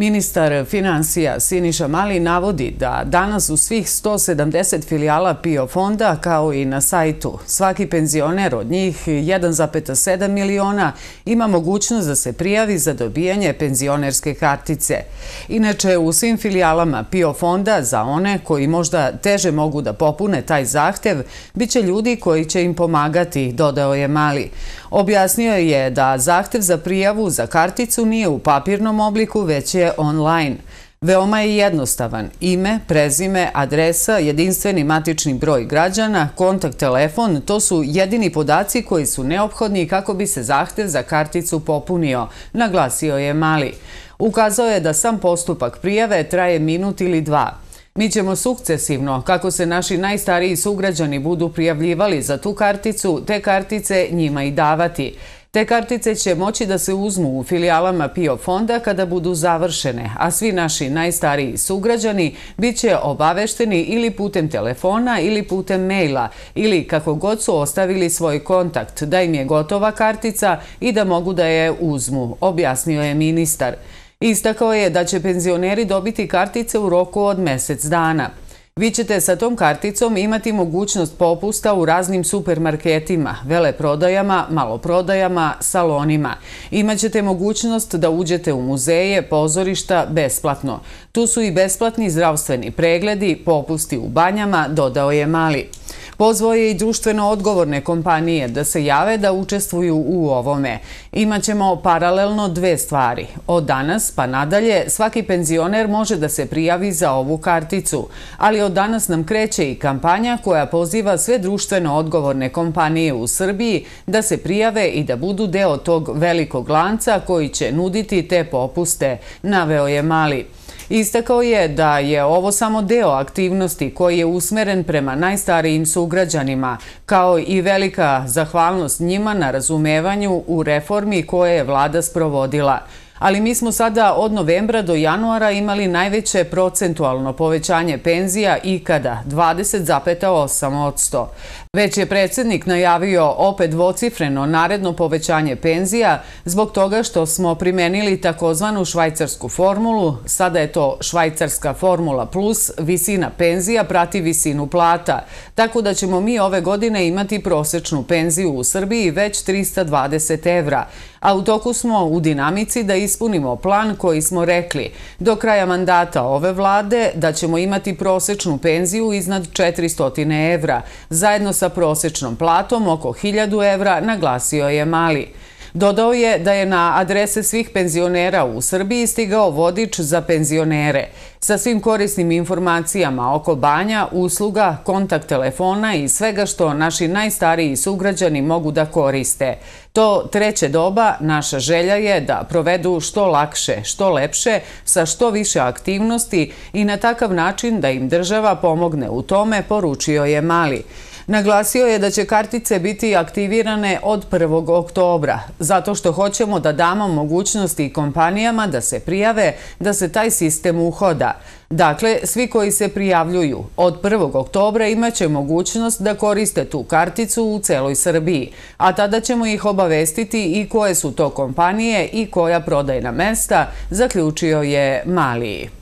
Ministar financija Siniša Mali navodi da danas u svih 170 filijala PIO fonda kao i na sajtu svaki penzioner od njih 1,7 miliona ima mogućnost da se prijavi za dobijanje penzionerske kartice. Inače, u svim filijalama PIO fonda za one koji možda teže mogu da popune taj zahtev, bit će ljudi koji će im pomagati, dodao je Mali. Objasnio je da zahtev za prijavu za karticu nije u papirnom obliku, već je online. Veoma je jednostavan ime, prezime, adresa, jedinstveni matični broj građana, kontakt, telefon, to su jedini podaci koji su neophodni kako bi se zahtev za karticu popunio, naglasio je Mali. Ukazao je da sam postupak prijave traje minut ili dva. Mi ćemo sukcesivno, kako se naši najstariji sugrađani budu prijavljivali za tu karticu, te kartice njima i davati. Te kartice će moći da se uzmu u filijalama PIO fonda kada budu završene, a svi naši najstariji sugrađani bit će obavešteni ili putem telefona ili putem maila ili kako god su ostavili svoj kontakt da im je gotova kartica i da mogu da je uzmu, objasnio je ministar. Istakao je da će penzioneri dobiti kartice u roku od mesec dana. Vi ćete sa tom karticom imati mogućnost popusta u raznim supermarketima, veleprodajama, maloprodajama, salonima. Imaćete mogućnost da uđete u muzeje, pozorišta, besplatno. Tu su i besplatni zdravstveni pregledi, popusti u banjama, dodao je Mali. Pozvo je i društveno odgovorne kompanije da se jave da učestvuju u ovome. Imaćemo paralelno dve stvari. Od danas pa nadalje svaki penzioner može da se prijavi za ovu karticu, ali od danas nam kreće i kampanja koja poziva sve društveno odgovorne kompanije u Srbiji da se prijave i da budu deo tog velikog lanca koji će nuditi te popuste, naveo je Mali. Istakao je da je ovo samo deo aktivnosti koji je usmeren prema najstarijim sugrađanima, kao i velika zahvalnost njima na razumevanju u reformi koje je vlada sprovodila ali mi smo sada od novembra do januara imali najveće procentualno povećanje penzija ikada, 20,8 od 100. Već je predsjednik najavio opet dvocifreno naredno povećanje penzija zbog toga što smo primenili takozvanu švajcarsku formulu, sada je to švajcarska formula plus visina penzija prati visinu plata, tako da ćemo mi ove godine imati prosečnu penziju u Srbiji već 320 evra, a u toku smo u dinamici da isprediti ispunimo plan koji smo rekli do kraja mandata ove vlade da ćemo imati prosečnu penziju iznad 400 evra, zajedno sa prosečnom platom oko 1000 evra, naglasio je Mali. Dodao je da je na adrese svih penzionera u Srbiji stigao vodič za penzionere sa svim korisnim informacijama oko banja, usluga, kontakt telefona i svega što naši najstariji sugrađani mogu da koriste. To treće doba naša želja je da provedu što lakše, što lepše, sa što više aktivnosti i na takav način da im država pomogne u tome, poručio je Mali. Mali. Naglasio je da će kartice biti aktivirane od 1. oktobra, zato što hoćemo da damo mogućnosti kompanijama da se prijave, da se taj sistem uhoda. Dakle, svi koji se prijavljuju od 1. oktobra imaće mogućnost da koriste tu karticu u celoj Srbiji, a tada ćemo ih obavestiti i koje su to kompanije i koja prodajna mesta, zaključio je Mali.